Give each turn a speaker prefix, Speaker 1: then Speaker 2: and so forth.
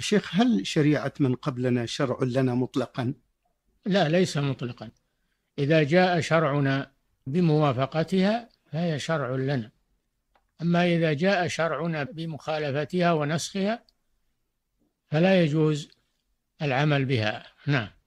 Speaker 1: شيخ هل شريعة من قبلنا شرع لنا مطلقا؟
Speaker 2: لا ليس مطلقا إذا جاء شرعنا بموافقتها فهي شرع لنا أما إذا جاء شرعنا بمخالفتها ونسخها فلا يجوز العمل بها
Speaker 3: نعم